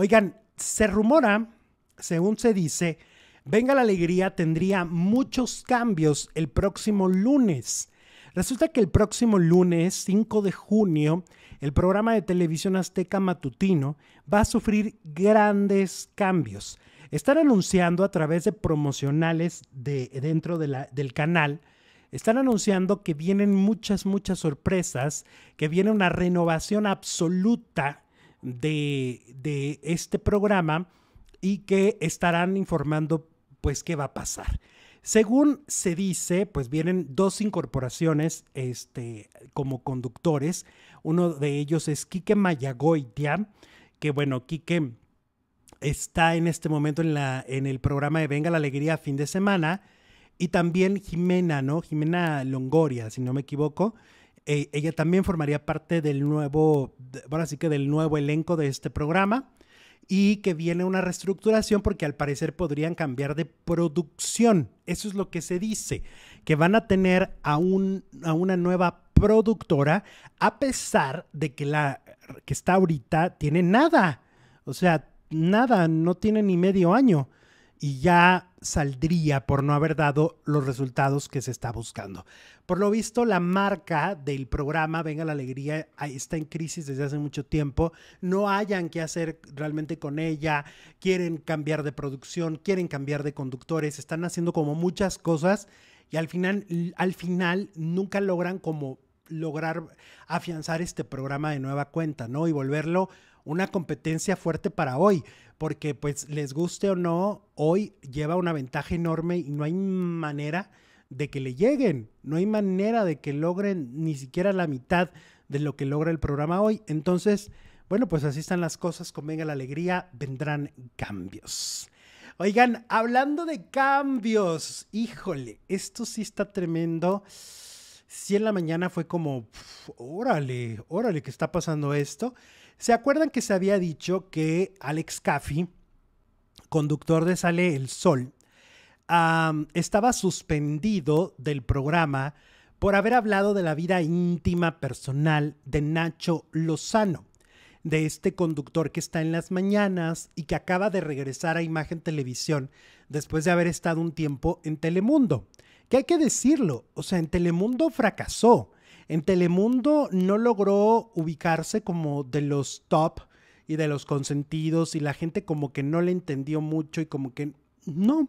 Oigan, se rumora, según se dice, Venga la Alegría tendría muchos cambios el próximo lunes. Resulta que el próximo lunes 5 de junio, el programa de televisión azteca matutino va a sufrir grandes cambios. Están anunciando a través de promocionales de, dentro del canal, están anunciando que vienen muchas, muchas sorpresas, que viene una renovación absoluta de, este programa y que estarán informando pues qué va a pasar. Según se dice, pues vienen dos incorporaciones este, como conductores. Uno de ellos es Quique Mayagoitia, que bueno, Quique está en este momento en, en el programa de Venga la Alegría fin de semana. Y también Jimena, ¿no? Jimena Longoria, si no me equivoco, eh, ella también formaría parte del nuevo, bueno, así que del nuevo elenco de este programa y que viene una reestructuración porque al parecer podrían cambiar de producción. Eso es lo que se dice, que van a tener a, un, a una nueva productora a pesar de que la que está ahorita tiene nada. O sea, nada, no tiene ni medio año y ya saldría por no haber dado los resultados que se está buscando. Por lo visto, la marca del programa Venga la Alegría está en crisis desde hace mucho tiempo. No hayan qué hacer realmente con ella. Quieren cambiar de producción, quieren cambiar de conductores. Están haciendo como muchas cosas y al final, al final nunca logran como lograr afianzar este programa de nueva cuenta, ¿no? Y volverlo una competencia fuerte para hoy, porque pues les guste o no, hoy lleva una ventaja enorme y no hay manera de que le lleguen, no hay manera de que logren ni siquiera la mitad de lo que logra el programa hoy. Entonces, bueno, pues así están las cosas, convenga la alegría, vendrán cambios. Oigan, hablando de cambios, híjole, esto sí está tremendo. Si en la mañana fue como, órale, órale ¿qué está pasando esto. ¿Se acuerdan que se había dicho que Alex Caffey, conductor de Sale el Sol, estaba suspendido del programa por haber hablado de la vida íntima personal de Nacho Lozano? de este conductor que está en las mañanas y que acaba de regresar a Imagen Televisión después de haber estado un tiempo en Telemundo que hay que decirlo, o sea, en Telemundo fracasó. En Telemundo no logró ubicarse como de los top y de los consentidos y la gente como que no le entendió mucho y como que no.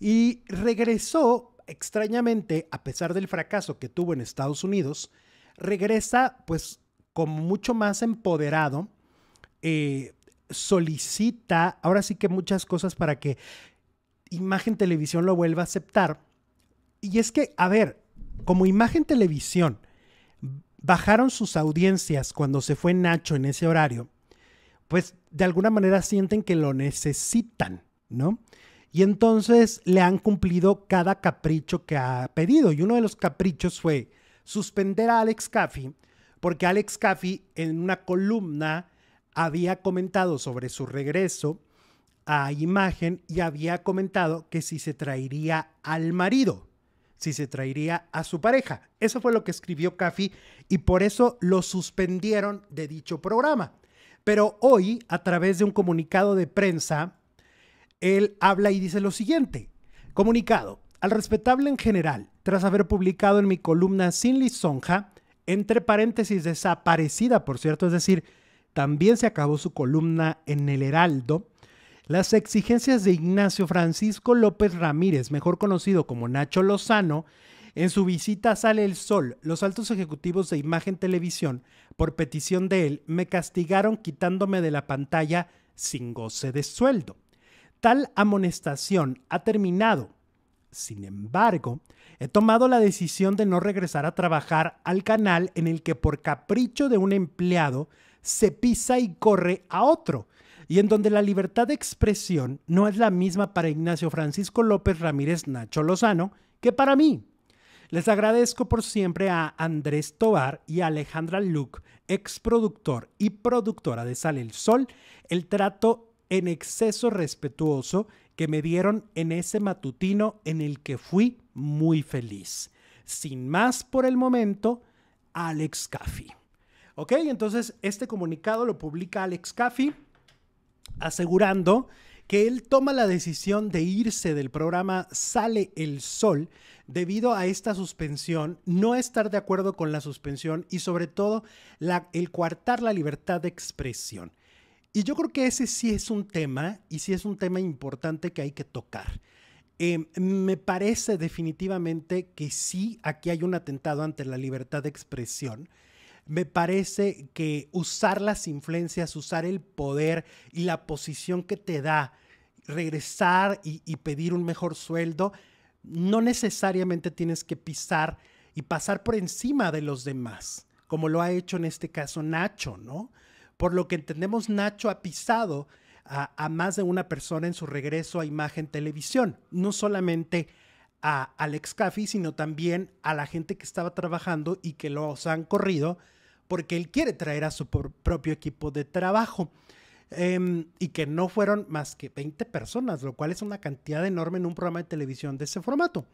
Y regresó extrañamente, a pesar del fracaso que tuvo en Estados Unidos, regresa pues como mucho más empoderado, eh, solicita ahora sí que muchas cosas para que Imagen Televisión lo vuelva a aceptar y es que, a ver, como imagen televisión, bajaron sus audiencias cuando se fue Nacho en ese horario, pues de alguna manera sienten que lo necesitan, ¿no? Y entonces le han cumplido cada capricho que ha pedido. Y uno de los caprichos fue suspender a Alex Caffey, porque Alex Caffey en una columna había comentado sobre su regreso a imagen y había comentado que si se traería al marido si se traería a su pareja. Eso fue lo que escribió Cafi y por eso lo suspendieron de dicho programa. Pero hoy, a través de un comunicado de prensa, él habla y dice lo siguiente. Comunicado. Al respetable en general, tras haber publicado en mi columna Sin lisonja, entre paréntesis desaparecida, por cierto, es decir, también se acabó su columna en El Heraldo, las exigencias de Ignacio Francisco López Ramírez, mejor conocido como Nacho Lozano, en su visita Sale el Sol, los altos ejecutivos de Imagen Televisión, por petición de él, me castigaron quitándome de la pantalla sin goce de sueldo. Tal amonestación ha terminado. Sin embargo, he tomado la decisión de no regresar a trabajar al canal en el que por capricho de un empleado se pisa y corre a otro, y en donde la libertad de expresión no es la misma para Ignacio Francisco López Ramírez Nacho Lozano que para mí. Les agradezco por siempre a Andrés Tobar y a Alejandra Luc, ex productor y productora de Sale el Sol, el trato en exceso respetuoso que me dieron en ese matutino en el que fui muy feliz. Sin más por el momento, Alex Caffi. Ok, entonces este comunicado lo publica Alex Caffi asegurando que él toma la decisión de irse del programa Sale el Sol debido a esta suspensión, no estar de acuerdo con la suspensión y sobre todo el coartar la libertad de expresión. Y yo creo que ese sí es un tema y sí es un tema importante que hay que tocar. Em, me parece definitivamente que sí, aquí hay un atentado ante la libertad de expresión me parece que usar las influencias, usar el poder y la posición que te da, regresar y, pedir un mejor sueldo, no necesariamente tienes que pisar y pasar por encima de los demás, como lo ha hecho en este caso Nacho, ¿no? Por lo que entendemos, Nacho ha pisado a, más de una persona en su regreso a imagen televisión, no solamente a Alex Caffey, sino también a la gente que estaba trabajando y que los han corrido porque él quiere traer a su propio equipo de trabajo. Em, y que no fueron más que 20 personas, lo cual es una cantidad enorme en un programa de televisión de ese formato.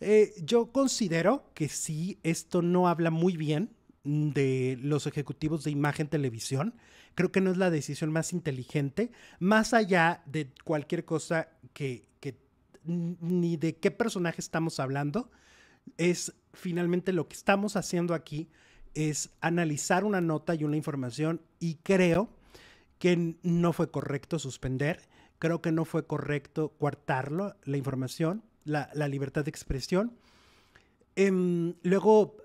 Eh, yo considero que sí, esto no habla muy bien de los ejecutivos de imagen televisión. Creo que no es la decisión más inteligente, más allá de cualquier cosa que, que ni de qué personaje estamos hablando. Es finalmente lo que estamos haciendo aquí es analizar una nota y una información y creo que no fue correcto suspender, creo que no fue correcto coartarlo, la información, la, libertad de expresión. Em, luego,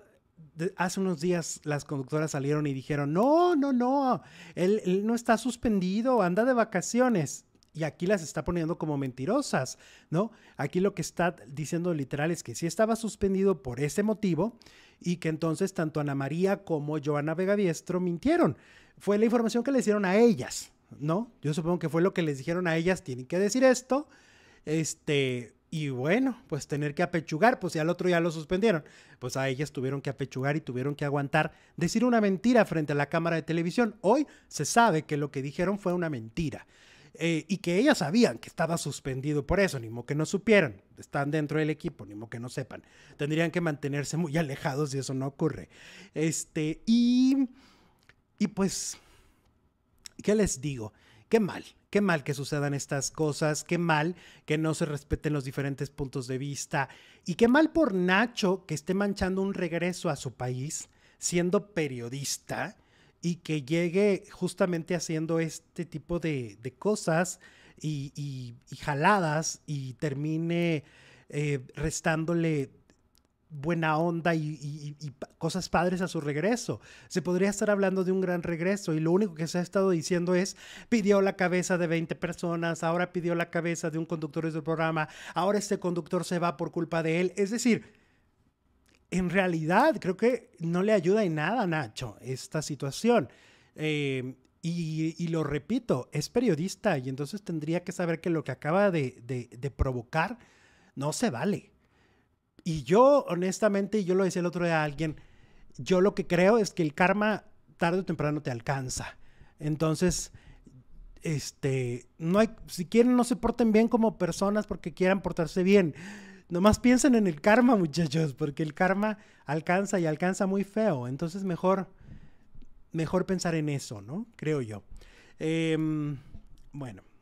hace unos días las conductoras salieron y dijeron, no, no, no, él no está suspendido, anda de vacaciones y aquí las está poniendo como mentirosas, ¿no? Aquí lo que está diciendo literal es que sí estaba suspendido por ese motivo y que entonces tanto Ana María como Joana Vega Diestro mintieron. Fue la información que le hicieron a ellas, ¿no? Yo supongo que fue lo que les dijeron a ellas, tienen que decir esto, este, y bueno, pues tener que apechugar, pues si al otro ya lo suspendieron, pues a ellas tuvieron que apechugar y tuvieron que aguantar decir una mentira frente a la cámara de televisión. Hoy se sabe que lo que dijeron fue una mentira. Eh, y que ellas sabían que estaba suspendido por eso, ni modo que no supieran, están dentro del equipo, ni modo que no sepan. Tendrían que mantenerse muy alejados si eso no ocurre. Este, y, y pues, ¿qué les digo? Qué mal, qué mal que sucedan estas cosas, qué mal que no se respeten los diferentes puntos de vista y qué mal por Nacho que esté manchando un regreso a su país siendo periodista y que llegue justamente haciendo este tipo de, cosas y, jaladas y termine eh, restándole buena onda y, cosas padres a su regreso. Se podría estar hablando de un gran regreso y lo único que se ha estado diciendo es, pidió la cabeza de 20 personas, ahora pidió la cabeza de un conductor de su programa, ahora este conductor se va por culpa de él. Es decir, en realidad creo que no le ayuda en nada Nacho esta situación. Em, y, lo repito, es periodista y entonces tendría que saber que lo que acaba de, provocar no se vale. Y yo, honestamente, y yo lo decía el otro día a alguien, yo lo que creo es que el karma tarde o temprano te alcanza. Entonces, este, no hay, si quieren, no se porten bien como personas porque quieran portarse bien. Nomás piensen en el karma, muchachos, porque el karma alcanza y alcanza muy feo. Entonces, mejor, mejor pensar en eso, ¿no? Creo yo. Em, bueno.